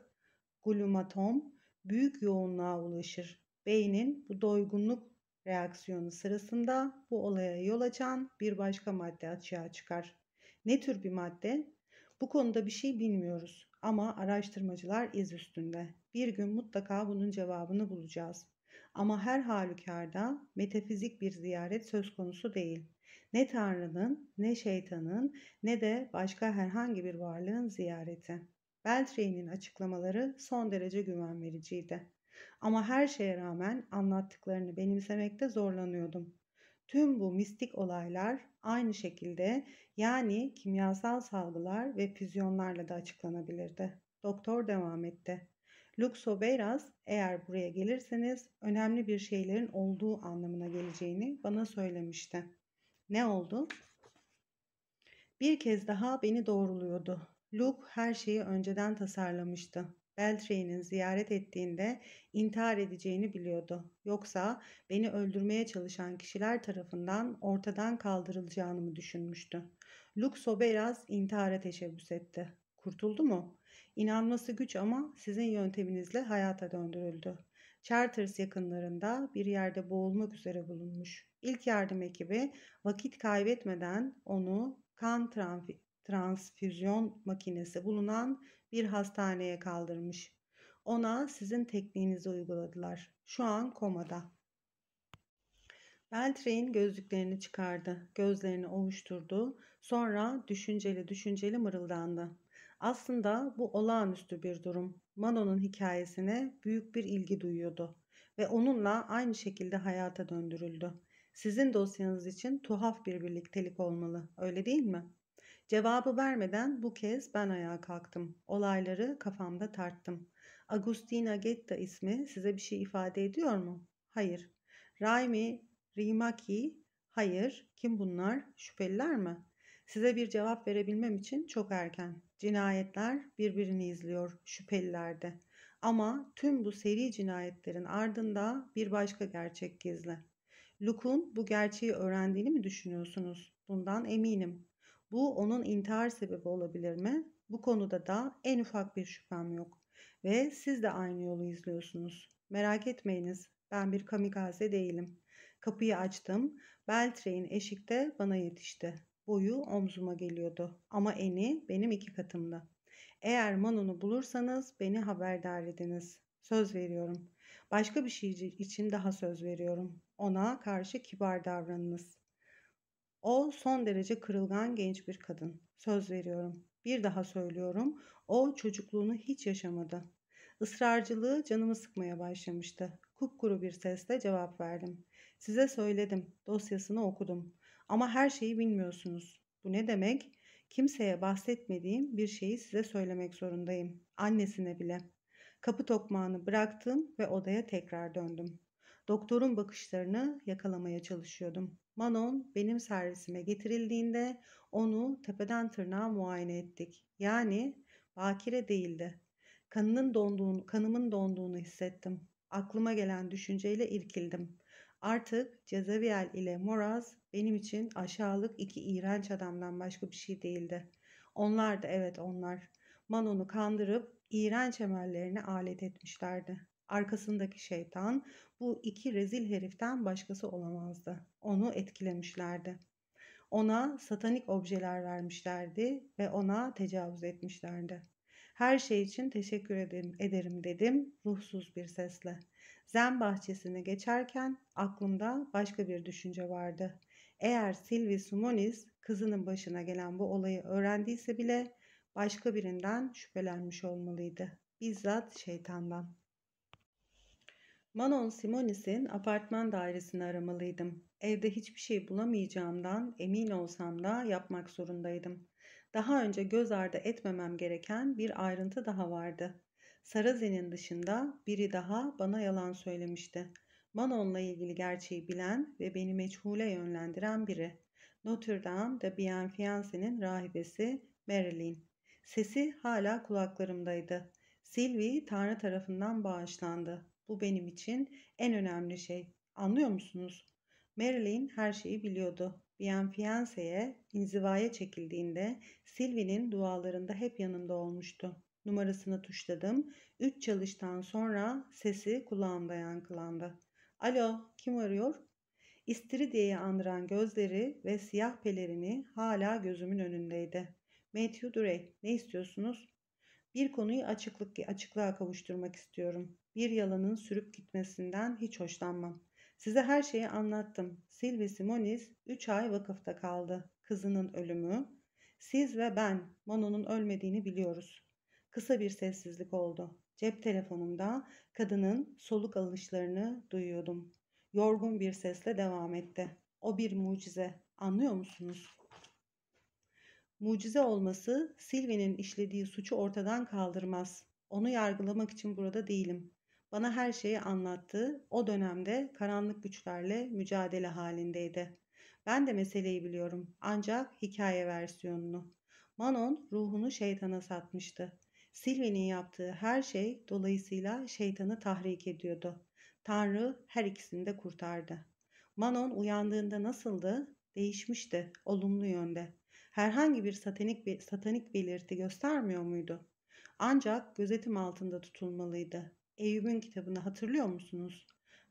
glumatom büyük yoğunluğa ulaşır. Beynin bu doygunluk reaksiyonu sırasında bu olaya yol açan bir başka madde açığa çıkar. Ne tür bir madde? Bu konuda bir şey bilmiyoruz ama araştırmacılar iz üstünde. Bir gün mutlaka bunun cevabını bulacağız. Ama her halükarda metafizik bir ziyaret söz konusu değil. Ne Tanrı'nın, ne şeytanın, ne de başka herhangi bir varlığın ziyareti. Beltray'nin açıklamaları son derece güven vericiydi. Ama her şeye rağmen anlattıklarını benimsemekte zorlanıyordum. Tüm bu mistik olaylar aynı şekilde yani kimyasal salgılar ve füzyonlarla da açıklanabilirdi. Doktor devam etti. Luxoberas eğer buraya gelirseniz önemli bir şeylerin olduğu anlamına geleceğini bana söylemişti. Ne oldu? Bir kez daha beni doğruluyordu. Luke her şeyi önceden tasarlamıştı. Beltray'nin ziyaret ettiğinde intihar edeceğini biliyordu. Yoksa beni öldürmeye çalışan kişiler tarafından ortadan kaldırılacağını mı düşünmüştü? Luxo Soberas intihara teşebbüs etti. Kurtuldu mu? İnanması güç ama sizin yönteminizle hayata döndürüldü. Charters yakınlarında bir yerde boğulmak üzere bulunmuş. İlk yardım ekibi vakit kaybetmeden onu kan transfüzyon makinesi bulunan bir hastaneye kaldırmış. Ona sizin tekniğinizi uyguladılar. Şu an komada. Beltray'in gözlüklerini çıkardı. Gözlerini ovuşturdu. Sonra düşünceli düşünceli mırıldandı. Aslında bu olağanüstü bir durum. Manon'un hikayesine büyük bir ilgi duyuyordu ve onunla aynı şekilde hayata döndürüldü. Sizin dosyanız için tuhaf bir birliktelik olmalı, öyle değil mi?'' Cevabı vermeden bu kez ben ayağa kalktım. Olayları kafamda tarttım. Agustina Getta ismi size bir şey ifade ediyor mu? Hayır. Raimi Rimaki? Hayır. Kim bunlar? Şüpheliler mi? Size bir cevap verebilmem için çok erken. Cinayetler birbirini izliyor şüphelilerde. Ama tüm bu seri cinayetlerin ardında bir başka gerçek gizli. Luke'un bu gerçeği öğrendiğini mi düşünüyorsunuz? Bundan eminim. Bu onun intihar sebebi olabilir mi? Bu konuda da en ufak bir şüphem yok. Ve siz de aynı yolu izliyorsunuz. Merak etmeyiniz. Ben bir kamikaze değilim. Kapıyı açtım. Beltray'in eşikte bana yetişti. Boyu omzuma geliyordu ama eni benim iki katımdı. Eğer Manon'u bulursanız beni haberdar ediniz. Söz veriyorum. Başka bir şey için daha söz veriyorum. Ona karşı kibar davranınız. O son derece kırılgan genç bir kadın. Söz veriyorum. Bir daha söylüyorum. O çocukluğunu hiç yaşamadı. Israrcılığı canımı sıkmaya başlamıştı. Kupkuru bir sesle cevap verdim. Size söyledim. Dosyasını okudum. Ama her şeyi bilmiyorsunuz. Bu ne demek? Kimseye bahsetmediğim bir şeyi size söylemek zorundayım. Annesine bile. Kapı tokmağını bıraktım ve odaya tekrar döndüm. Doktorun bakışlarını yakalamaya çalışıyordum. Manon benim servisime getirildiğinde onu tepeden tırnağa muayene ettik. Yani bakire değildi. Kanının donduğunu, kanımın donduğunu hissettim. Aklıma gelen düşünceyle irkildim. Artık Cezeviel ile Moraz benim için aşağılık iki iğrenç adamdan başka bir şey değildi. Onlar da evet onlar. Manon'u kandırıp iğrenç emellerine alet etmişlerdi. Arkasındaki şeytan bu iki rezil heriften başkası olamazdı. Onu etkilemişlerdi. Ona satanik objeler vermişlerdi ve ona tecavüz etmişlerdi. Her şey için teşekkür ederim, ederim dedim ruhsuz bir sesle. Zen bahçesine geçerken aklımda başka bir düşünce vardı. Eğer Silvi Sumonis kızının başına gelen bu olayı öğrendiyse bile başka birinden şüphelenmiş olmalıydı. Bizzat şeytandan. Manon Simonis'in apartman dairesini aramalıydım. Evde hiçbir şey bulamayacağımdan emin olsam da yapmak zorundaydım. Daha önce göz ardı etmemem gereken bir ayrıntı daha vardı. Sarazin'in dışında biri daha bana yalan söylemişti. Manon'la ilgili gerçeği bilen ve beni meçhule yönlendiren biri. Notre Dame de Bienfiance'nin rahibesi Marilyn. Sesi hala kulaklarımdaydı. Sylvie Tanrı tarafından bağışlandı. Bu benim için en önemli şey. Anlıyor musunuz? Marilyn her şeyi biliyordu. Bien Fiance'ye inzivaya çekildiğinde Sylvie'nin dualarında hep yanımda olmuştu. Numarasını tuşladım. Üç çalıştan sonra sesi kulağımda yankılandı. Alo kim arıyor? İstiridye'yi andıran gözleri ve siyah pelerini hala gözümün önündeydi. Matthew Durey ne istiyorsunuz? Bir konuyu açıklık, açıklığa kavuşturmak istiyorum. Bir yalanın sürüp gitmesinden hiç hoşlanmam. Size her şeyi anlattım. Silvi Simonis 3 ay vakıfta kaldı. Kızının ölümü. Siz ve ben Mano'nun ölmediğini biliyoruz. Kısa bir sessizlik oldu. Cep telefonumda kadının soluk alışlarını duyuyordum. Yorgun bir sesle devam etti. O bir mucize. Anlıyor musunuz? Mucize olması Silvi'nin işlediği suçu ortadan kaldırmaz. Onu yargılamak için burada değilim. Bana her şeyi anlattı. O dönemde karanlık güçlerle mücadele halindeydi. Ben de meseleyi biliyorum ancak hikaye versiyonunu. Manon ruhunu şeytana satmıştı. Silvi'nin yaptığı her şey dolayısıyla şeytanı tahrik ediyordu. Tanrı her ikisini de kurtardı. Manon uyandığında nasıldı? Değişmişti, olumlu yönde herhangi bir satanik, satanik belirti göstermiyor muydu? Ancak gözetim altında tutulmalıydı. Eyüp'ün kitabını hatırlıyor musunuz?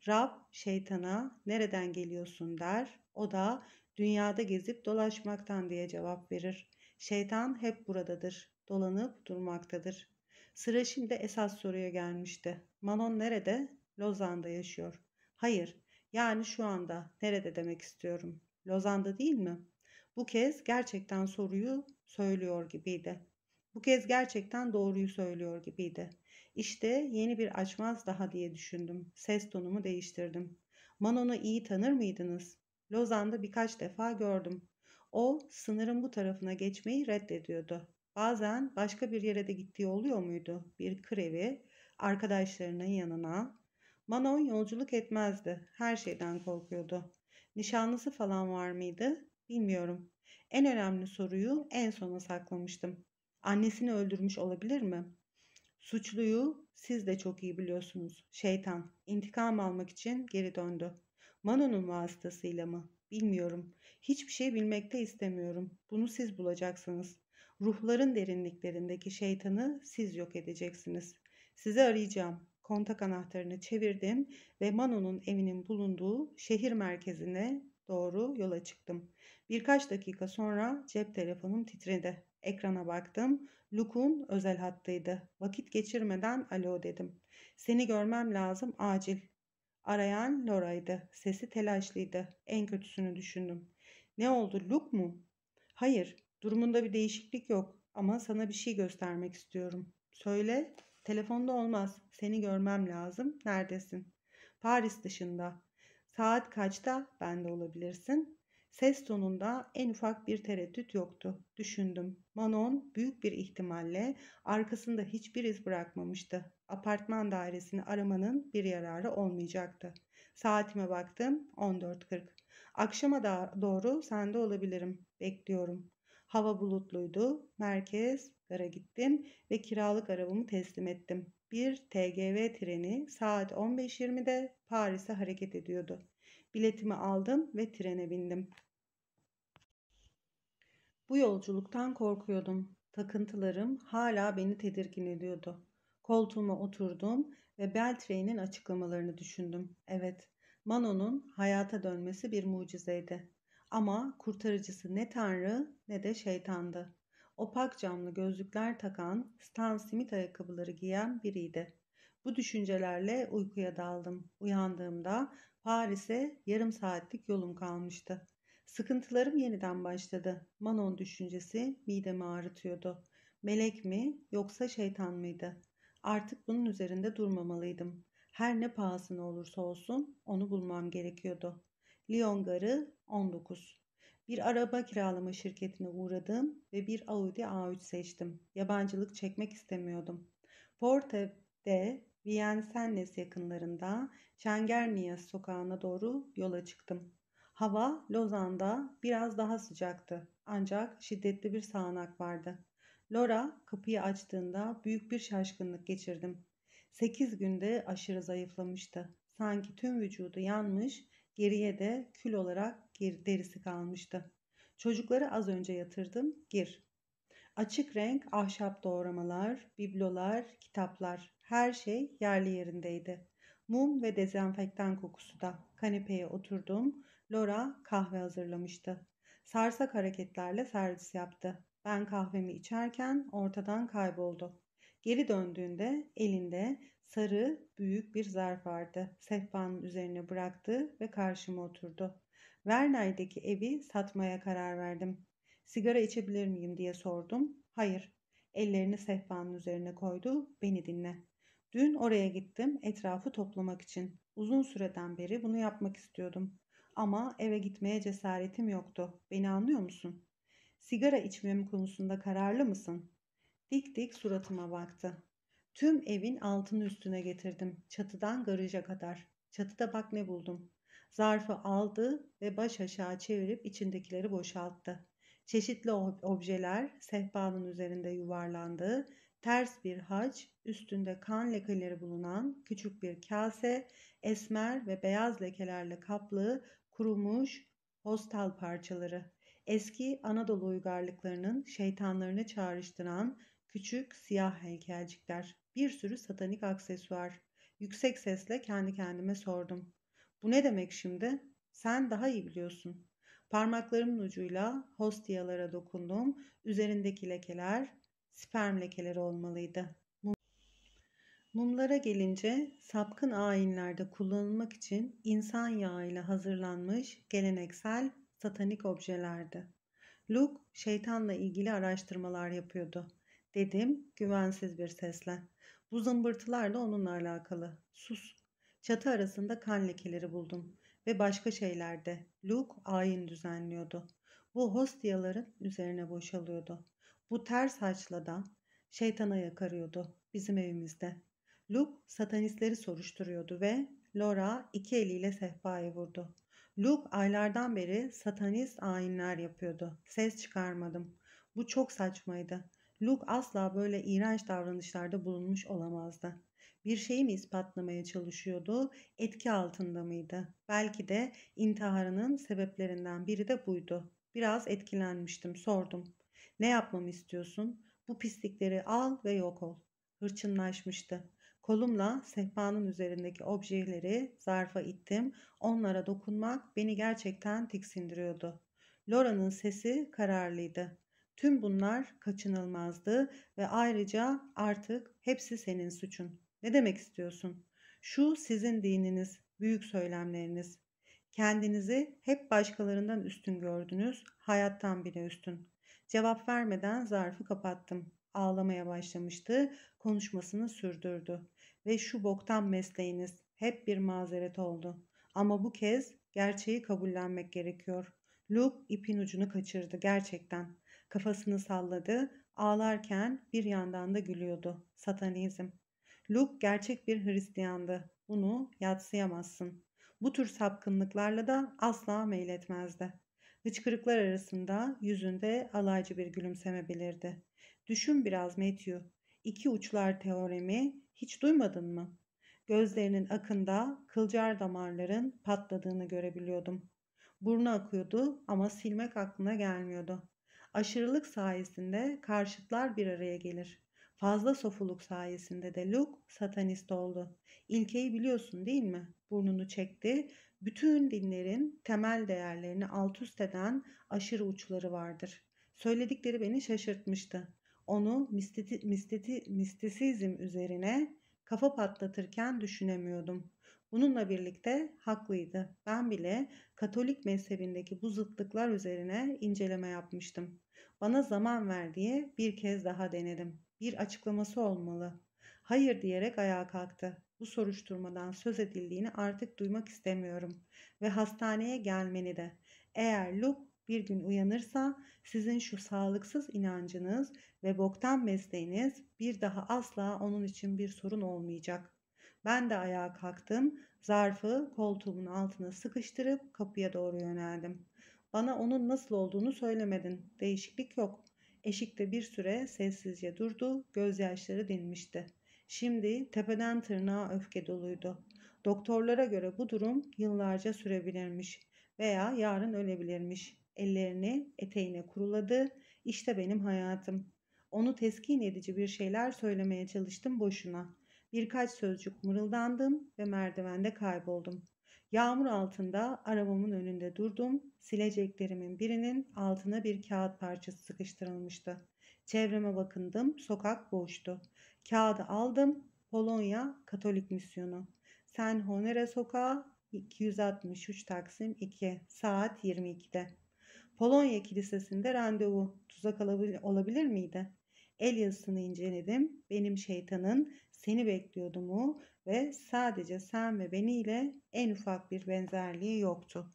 Rab şeytana nereden geliyorsun der. O da dünyada gezip dolaşmaktan diye cevap verir. Şeytan hep buradadır, dolanıp durmaktadır. Sıra şimdi esas soruya gelmişti. Manon nerede? Lozan'da yaşıyor. Hayır, yani şu anda nerede demek istiyorum. Lozan'da değil mi? Bu kez gerçekten soruyu söylüyor gibiydi. Bu kez gerçekten doğruyu söylüyor gibiydi. İşte yeni bir açmaz daha diye düşündüm. Ses tonumu değiştirdim. Manon'u iyi tanır mıydınız? Lozan'da birkaç defa gördüm. O sınırın bu tarafına geçmeyi reddediyordu. Bazen başka bir yere de gittiği oluyor muydu? Bir krevi, arkadaşlarının yanına. Manon yolculuk etmezdi. Her şeyden korkuyordu. Nişanlısı falan var mıydı? Bilmiyorum. En önemli soruyu en sona saklamıştım. Annesini öldürmüş olabilir mi? Suçluyu siz de çok iyi biliyorsunuz. Şeytan intikam almak için geri döndü. Mano'nun vasıtasıyla mı? Bilmiyorum. Hiçbir şey bilmekte istemiyorum. Bunu siz bulacaksınız. Ruhların derinliklerindeki şeytanı siz yok edeceksiniz. Sizi arayacağım. Kontak anahtarını çevirdim ve Mano'nun evinin bulunduğu şehir merkezine doğru yola çıktım. Birkaç dakika sonra cep telefonum titredi. Ekrana baktım. Luke'un özel hattıydı. Vakit geçirmeden alo dedim. Seni görmem lazım acil. Arayan Lora'ydı. Sesi telaşlıydı. En kötüsünü düşündüm. Ne oldu Luke mu? Hayır durumunda bir değişiklik yok ama sana bir şey göstermek istiyorum. Söyle telefonda olmaz seni görmem lazım neredesin? Paris dışında. Saat kaçta bende olabilirsin? Ses tonunda en ufak bir tereddüt yoktu. Düşündüm. Manon büyük bir ihtimalle arkasında hiçbir iz bırakmamıştı. Apartman dairesini aramanın bir yararı olmayacaktı. Saatime baktım 14.40. Akşama doğru sende olabilirim. Bekliyorum. Hava bulutluydu. Merkez gara gittim ve kiralık arabamı teslim ettim. Bir TGV treni saat 15.20'de Paris'e hareket ediyordu. Biletimi aldım ve trene bindim. Bu yolculuktan korkuyordum. Takıntılarım hala beni tedirgin ediyordu. Koltuğuma oturdum ve Beltrey'nin açıklamalarını düşündüm. Evet, Manon'un hayata dönmesi bir mucizeydi. Ama kurtarıcısı ne tanrı ne de şeytandı. Opak camlı gözlükler takan, Stan Smith ayakkabıları giyen biriydi. Bu düşüncelerle uykuya daldım. Uyandığımda Paris'e yarım saatlik yolum kalmıştı. Sıkıntılarım yeniden başladı. Manon düşüncesi midemi ağrıtıyordu. Melek mi yoksa şeytan mıydı? Artık bunun üzerinde durmamalıydım. Her ne pahasına olursa olsun onu bulmam gerekiyordu. Lyon Garı 19 Bir araba kiralama şirketine uğradım ve bir Audi A3 seçtim. Yabancılık çekmek istemiyordum. Porte'de Viyennes yakınlarında Çengerniya sokağına doğru yola çıktım. Hava Lozan'da biraz daha sıcaktı ancak şiddetli bir sağanak vardı. Laura kapıyı açtığında büyük bir şaşkınlık geçirdim. Sekiz günde aşırı zayıflamıştı. Sanki tüm vücudu yanmış, geriye de kül olarak derisi kalmıştı. Çocukları az önce yatırdım, gir. Açık renk ahşap doğramalar, biblolar, kitaplar, her şey yerli yerindeydi. Mum ve dezenfektan kokusu da. Kanepeye oturdum, Laura kahve hazırlamıştı. Sarsak hareketlerle servis yaptı. Ben kahvemi içerken ortadan kayboldu. Geri döndüğünde elinde sarı büyük bir zarf vardı. Sehpanın üzerine bıraktı ve karşıma oturdu. Vernay'deki evi satmaya karar verdim. Sigara içebilir miyim diye sordum. Hayır. Ellerini sehpanın üzerine koydu. Beni dinle. Dün oraya gittim etrafı toplamak için. Uzun süreden beri bunu yapmak istiyordum ama eve gitmeye cesaretim yoktu. Beni anlıyor musun? Sigara içmem konusunda kararlı mısın? Dik dik suratıma baktı. Tüm evin altını üstüne getirdim. Çatıdan garaja kadar. Çatıda bak ne buldum. Zarfı aldı ve baş aşağı çevirip içindekileri boşalttı. Çeşitli objeler sehpanın üzerinde yuvarlandı. Ters bir haç, üstünde kan lekeleri bulunan küçük bir kase, esmer ve beyaz lekelerle kaplı kurumuş hostal parçaları, eski Anadolu uygarlıklarının şeytanlarını çağrıştıran küçük siyah heykelcikler, bir sürü satanik aksesuar. Yüksek sesle kendi kendime sordum. Bu ne demek şimdi? Sen daha iyi biliyorsun. Parmaklarımın ucuyla hostiyalara dokundum. Üzerindeki lekeler sperm lekeleri olmalıydı. Mumlara gelince sapkın ayinlerde kullanılmak için insan yağı ile hazırlanmış geleneksel satanik objelerdi. Luke şeytanla ilgili araştırmalar yapıyordu. Dedim güvensiz bir sesle. Bu zımbırtılar da onunla alakalı. Sus. Çatı arasında kan lekeleri buldum ve başka şeylerde Luke ayin düzenliyordu. Bu hostiyaların üzerine boşalıyordu. Bu ters haçla şeytana yakarıyordu bizim evimizde. Luke satanistleri soruşturuyordu ve Laura iki eliyle sehpayı vurdu. Luke aylardan beri satanist ayinler yapıyordu. Ses çıkarmadım. Bu çok saçmaydı. Luke asla böyle iğrenç davranışlarda bulunmuş olamazdı. Bir şeyi mi ispatlamaya çalışıyordu? Etki altında mıydı? Belki de intiharının sebeplerinden biri de buydu. Biraz etkilenmiştim, sordum. Ne yapmamı istiyorsun? Bu pislikleri al ve yok ol. Hırçınlaşmıştı. Kolumla sehpanın üzerindeki objeleri zarfa ittim. Onlara dokunmak beni gerçekten tiksindiriyordu. Lora'nın sesi kararlıydı. Tüm bunlar kaçınılmazdı ve ayrıca artık hepsi senin suçun. Ne demek istiyorsun? Şu sizin dininiz, büyük söylemleriniz. Kendinizi hep başkalarından üstün gördünüz, hayattan bile üstün. Cevap vermeden zarfı kapattım. Ağlamaya başlamıştı, konuşmasını sürdürdü ve şu boktan mesleğiniz hep bir mazeret oldu. Ama bu kez gerçeği kabullenmek gerekiyor. Luke ipin ucunu kaçırdı gerçekten. Kafasını salladı, ağlarken bir yandan da gülüyordu. Satanizm. Luke gerçek bir Hristiyandı. Bunu yatsıyamazsın. Bu tür sapkınlıklarla da asla meyletmezdi. Hıçkırıklar arasında yüzünde alaycı bir gülümseme belirdi. Düşün biraz Matthew. İki uçlar teoremi hiç duymadın mı? Gözlerinin akında kılcar damarların patladığını görebiliyordum. Burnu akıyordu ama silmek aklına gelmiyordu. Aşırılık sayesinde karşıtlar bir araya gelir. Fazla sofuluk sayesinde de Luke satanist oldu. İlkeyi biliyorsun değil mi? Burnunu çekti. Bütün dinlerin temel değerlerini alt üst eden aşırı uçları vardır. Söyledikleri beni şaşırtmıştı onu misteti, misteti, mistisizm üzerine kafa patlatırken düşünemiyordum. Bununla birlikte haklıydı. Ben bile Katolik mezhebindeki bu zıtlıklar üzerine inceleme yapmıştım. Bana zaman ver diye bir kez daha denedim. Bir açıklaması olmalı. Hayır diyerek ayağa kalktı. Bu soruşturmadan söz edildiğini artık duymak istemiyorum ve hastaneye gelmeni de. Eğer Luke bir gün uyanırsa sizin şu sağlıksız inancınız ve boktan mesleğiniz bir daha asla onun için bir sorun olmayacak. Ben de ayağa kalktım, zarfı koltuğumun altına sıkıştırıp kapıya doğru yöneldim. Bana onun nasıl olduğunu söylemedin, değişiklik yok. Eşikte bir süre sessizce durdu, gözyaşları dinmişti. Şimdi tepeden tırnağa öfke doluydu. Doktorlara göre bu durum yıllarca sürebilirmiş veya yarın ölebilirmiş ellerini eteğine kuruladı. İşte benim hayatım. Onu teskin edici bir şeyler söylemeye çalıştım boşuna. Birkaç sözcük mırıldandım ve merdivende kayboldum. Yağmur altında arabamın önünde durdum. Sileceklerimin birinin altına bir kağıt parçası sıkıştırılmıştı. Çevreme bakındım, sokak boştu. Kağıdı aldım, Polonya Katolik Misyonu. Sen Honore Sokağı 263 Taksim 2 saat 22'de. Polonya Kilisesi'nde randevu tuzak olabilir miydi? El yazısını inceledim. Benim şeytanın seni bekliyordu mu ve sadece sen ve beniyle en ufak bir benzerliği yoktu.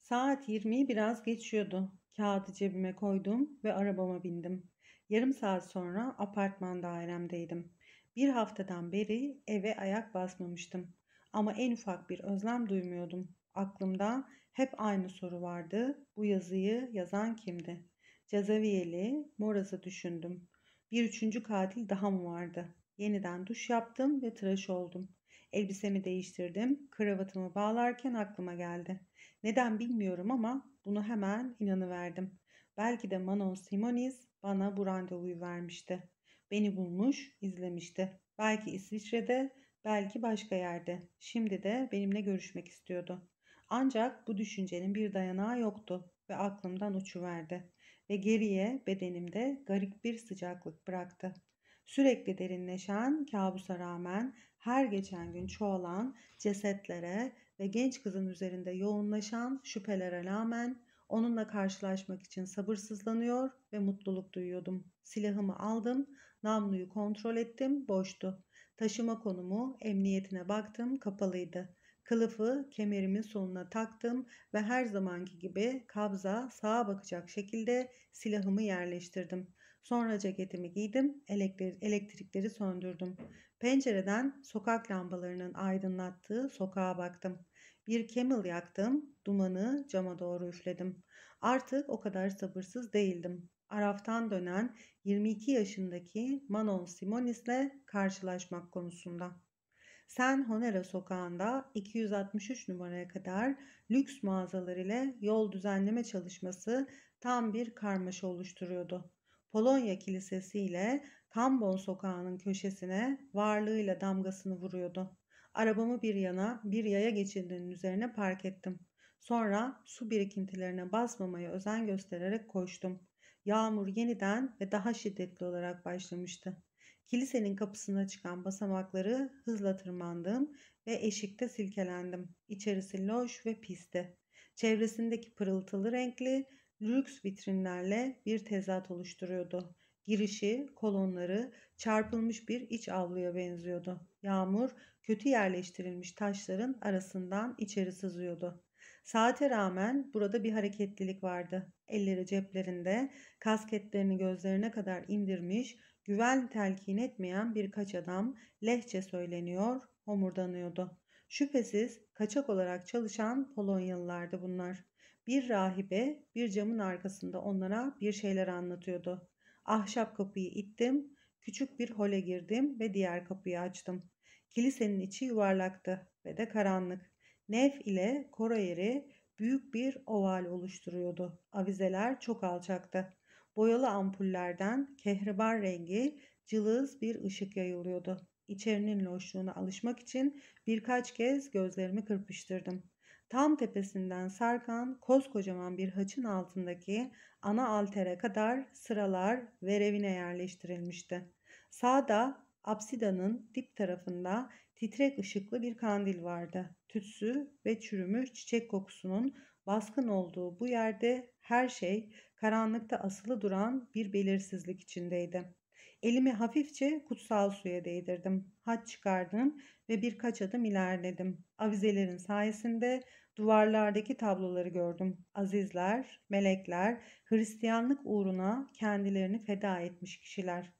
Saat 20'yi biraz geçiyordu. Kağıdı cebime koydum ve arabama bindim. Yarım saat sonra apartman dairemdeydim. Bir haftadan beri eve ayak basmamıştım. Ama en ufak bir özlem duymuyordum. Aklımda hep aynı soru vardı. Bu yazıyı yazan kimdi? Cezaviyeli, Moraz'ı düşündüm. Bir üçüncü katil daha mı vardı? Yeniden duş yaptım ve tıraş oldum. Elbisemi değiştirdim. Kravatımı bağlarken aklıma geldi. Neden bilmiyorum ama bunu hemen inanıverdim. Belki de Manon Simonis bana bu randevuyu vermişti. Beni bulmuş, izlemişti. Belki İsviçre'de, belki başka yerde. Şimdi de benimle görüşmek istiyordu. Ancak bu düşüncenin bir dayanağı yoktu ve aklımdan uçuverdi ve geriye bedenimde garip bir sıcaklık bıraktı. Sürekli derinleşen kabusa rağmen her geçen gün çoğalan cesetlere ve genç kızın üzerinde yoğunlaşan şüphelere rağmen onunla karşılaşmak için sabırsızlanıyor ve mutluluk duyuyordum. Silahımı aldım, namluyu kontrol ettim, boştu. Taşıma konumu emniyetine baktım, kapalıydı. Kılıfı kemerimin sonuna taktım ve her zamanki gibi kabza sağa bakacak şekilde silahımı yerleştirdim. Sonra ceketimi giydim, elektrikleri söndürdüm. Pencereden sokak lambalarının aydınlattığı sokağa baktım. Bir kemil yaktım, dumanı cama doğru üfledim. Artık o kadar sabırsız değildim. Araf'tan dönen 22 yaşındaki Manon Simonis'le karşılaşmak konusunda. Sen Honera sokağında 263 numaraya kadar lüks mağazalar ile yol düzenleme çalışması tam bir karmaşa oluşturuyordu. Polonya Kilisesi ile Kambon sokağının köşesine varlığıyla damgasını vuruyordu. Arabamı bir yana bir yaya geçidinin üzerine park ettim. Sonra su birikintilerine basmamaya özen göstererek koştum. Yağmur yeniden ve daha şiddetli olarak başlamıştı. Kilisenin kapısına çıkan basamakları hızla tırmandım ve eşikte silkelendim. İçerisi loş ve pisti. Çevresindeki pırıltılı renkli lüks vitrinlerle bir tezat oluşturuyordu. Girişi, kolonları çarpılmış bir iç avluya benziyordu. Yağmur kötü yerleştirilmiş taşların arasından içeri sızıyordu. Saate rağmen burada bir hareketlilik vardı. Elleri ceplerinde, kasketlerini gözlerine kadar indirmiş, güven telkin etmeyen birkaç adam lehçe söyleniyor, homurdanıyordu. Şüphesiz kaçak olarak çalışan Polonyalılardı bunlar. Bir rahibe bir camın arkasında onlara bir şeyler anlatıyordu. Ahşap kapıyı ittim, küçük bir hole girdim ve diğer kapıyı açtım. Kilisenin içi yuvarlaktı ve de karanlık. Nef ile koro yeri büyük bir oval oluşturuyordu. Avizeler çok alçaktı. Boyalı ampullerden kehribar rengi cılız bir ışık yayılıyordu. İçerinin loşluğuna alışmak için birkaç kez gözlerimi kırpıştırdım. Tam tepesinden sarkan koskocaman bir haçın altındaki ana altere kadar sıralar verevine yerleştirilmişti. Sağda apsidanın dip tarafında titrek ışıklı bir kandil vardı. Tütsü ve çürümüş çiçek kokusunun baskın olduğu bu yerde her şey karanlıkta asılı duran bir belirsizlik içindeydi. Elimi hafifçe kutsal suya değdirdim. Hat çıkardım ve birkaç adım ilerledim. Avizelerin sayesinde duvarlardaki tabloları gördüm. Azizler, melekler, Hristiyanlık uğruna kendilerini feda etmiş kişiler.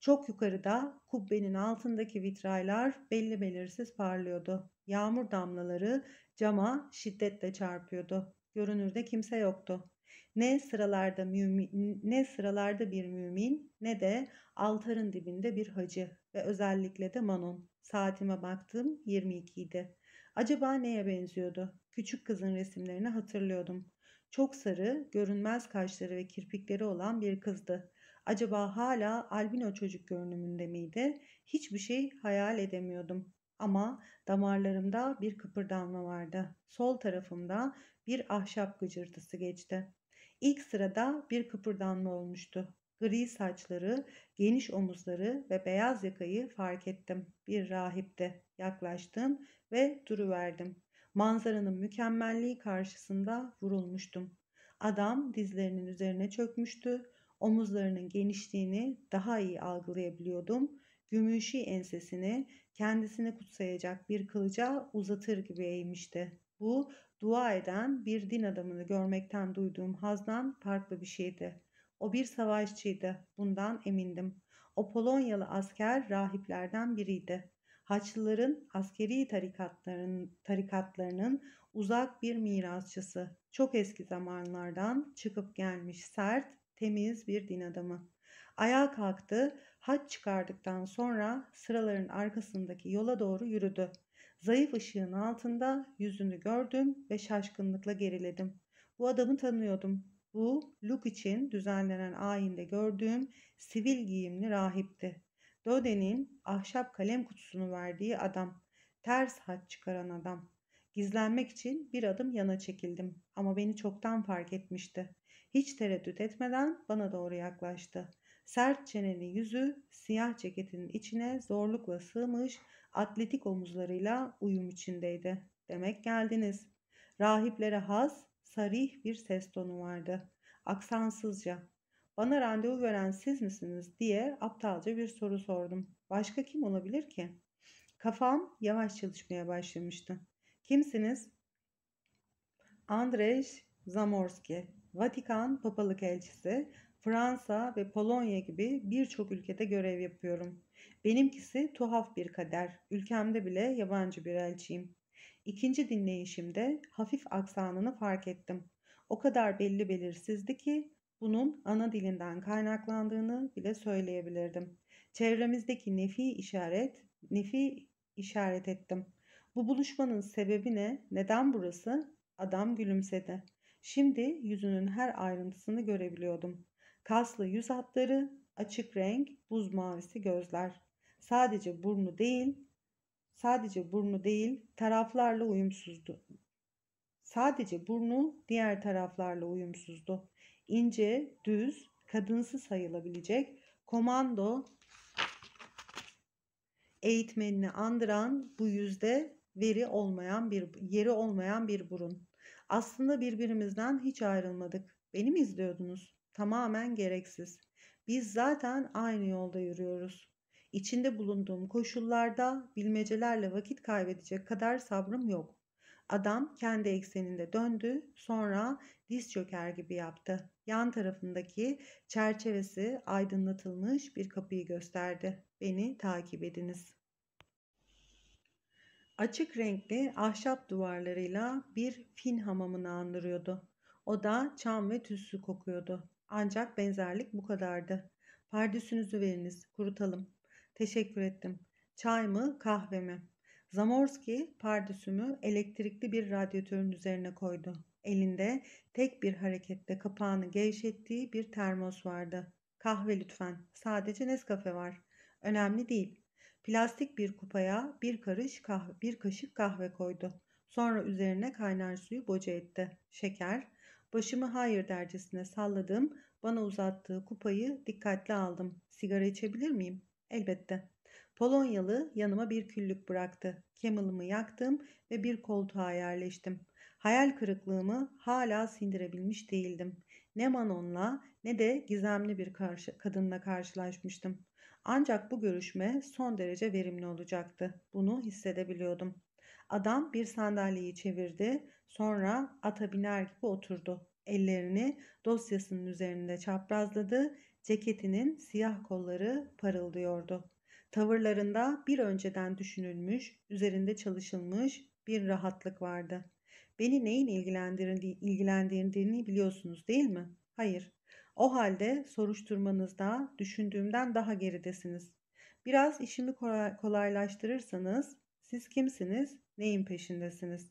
Çok yukarıda kubbenin altındaki vitraylar belli belirsiz parlıyordu. Yağmur damlaları cama şiddetle çarpıyordu. Görünürde kimse yoktu. Ne sıralarda mümin, ne sıralarda bir mümin ne de altarın dibinde bir hacı ve özellikle de Manon. Saatime baktım 22 idi. Acaba neye benziyordu? Küçük kızın resimlerini hatırlıyordum. Çok sarı, görünmez kaşları ve kirpikleri olan bir kızdı. Acaba hala albino çocuk görünümünde miydi? Hiçbir şey hayal edemiyordum. Ama damarlarımda bir kıpırdanma vardı. Sol tarafımda bir ahşap gıcırtısı geçti. İlk sırada bir kıpırdanma olmuştu. Gri saçları, geniş omuzları ve beyaz yakayı fark ettim. Bir rahipte yaklaştım ve duruverdim. Manzaranın mükemmelliği karşısında vurulmuştum. Adam dizlerinin üzerine çökmüştü. Omuzlarının genişliğini daha iyi algılayabiliyordum. Gümüşü ensesini kendisini kutsayacak bir kılıca uzatır gibi eğmişti. Bu dua eden bir din adamını görmekten duyduğum hazdan farklı bir şeydi. O bir savaşçıydı, bundan emindim. O Polonyalı asker rahiplerden biriydi. Haçlıların askeri tarikatların, tarikatlarının uzak bir mirasçısı, çok eski zamanlardan çıkıp gelmiş sert, temiz bir din adamı. Ayağa kalktı, haç çıkardıktan sonra sıraların arkasındaki yola doğru yürüdü. Zayıf ışığın altında yüzünü gördüm ve şaşkınlıkla geriledim. Bu adamı tanıyordum. Bu Luke için düzenlenen ayinde gördüğüm sivil giyimli rahipti. Dode'nin ahşap kalem kutusunu verdiği adam. Ters hat çıkaran adam. Gizlenmek için bir adım yana çekildim ama beni çoktan fark etmişti. Hiç tereddüt etmeden bana doğru yaklaştı. Sert çeneli yüzü siyah ceketinin içine zorlukla sığmış atletik omuzlarıyla uyum içindeydi. Demek geldiniz. Rahiplere haz, sarih bir ses tonu vardı. Aksansızca. Bana randevu veren siz misiniz diye aptalca bir soru sordum. Başka kim olabilir ki? Kafam yavaş çalışmaya başlamıştı. Kimsiniz? Andrzej Zamorski, Vatikan Papalık Elçisi, Fransa ve Polonya gibi birçok ülkede görev yapıyorum. Benimkisi tuhaf bir kader. Ülkemde bile yabancı bir elçiyim. İkinci dinleyişimde hafif aksanını fark ettim. O kadar belli belirsizdi ki bunun ana dilinden kaynaklandığını bile söyleyebilirdim. Çevremizdeki nefi işaret, nefi işaret ettim. Bu buluşmanın sebebi ne? Neden burası? Adam gülümsedi. Şimdi yüzünün her ayrıntısını görebiliyordum. Kaslı yüz hatları, açık renk, buz mavisi gözler. Sadece burnu değil, sadece burnu değil, taraflarla uyumsuzdu. Sadece burnu diğer taraflarla uyumsuzdu. İnce, düz, kadınsı sayılabilecek komando eğitmenini andıran bu yüzde veri olmayan bir yeri olmayan bir burun. Aslında birbirimizden hiç ayrılmadık. Beni mi izliyordunuz? Tamamen gereksiz. Biz zaten aynı yolda yürüyoruz. İçinde bulunduğum koşullarda bilmecelerle vakit kaybedecek kadar sabrım yok. Adam kendi ekseninde döndü, sonra diz çöker gibi yaptı. Yan tarafındaki çerçevesi aydınlatılmış bir kapıyı gösterdi. Beni takip ediniz. Açık renkli ahşap duvarlarıyla bir fin hamamını andırıyordu. O da çam ve tütsü kokuyordu. Ancak benzerlik bu kadardı. Pardüsünüzü veriniz, kurutalım. Teşekkür ettim. Çay mı, kahve mi? Zamorski pardüsümü elektrikli bir radyatörün üzerine koydu. Elinde tek bir hareketle kapağını gevşettiği bir termos vardı. Kahve lütfen. Sadece Nescafe var. Önemli değil. Plastik bir kupaya bir karış kahve, bir kaşık kahve koydu. Sonra üzerine kaynar suyu boca etti. Şeker, Başımı hayır dercesine salladım. Bana uzattığı kupayı dikkatle aldım. Sigara içebilir miyim? Elbette. Polonyalı yanıma bir küllük bıraktı. Camel'ımı yaktım ve bir koltuğa yerleştim. Hayal kırıklığımı hala sindirebilmiş değildim. Ne Manon'la ne de gizemli bir karşı, kadınla karşılaşmıştım. Ancak bu görüşme son derece verimli olacaktı. Bunu hissedebiliyordum. Adam bir sandalyeyi çevirdi. Sonra ata biner gibi oturdu. Ellerini dosyasının üzerinde çaprazladı. Ceketinin siyah kolları parıldıyordu. Tavırlarında bir önceden düşünülmüş, üzerinde çalışılmış bir rahatlık vardı. Beni neyin ilgilendirdiğini biliyorsunuz değil mi? Hayır. O halde soruşturmanızda düşündüğümden daha geridesiniz. Biraz işimi kolaylaştırırsanız siz kimsiniz, neyin peşindesiniz?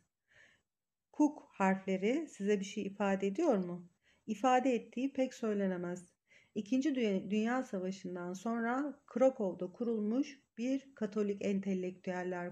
Huk harfleri size bir şey ifade ediyor mu? İfade ettiği pek söylenemez. İkinci Dünya Savaşı'ndan sonra Krakow'da kurulmuş bir Katolik entelektüeller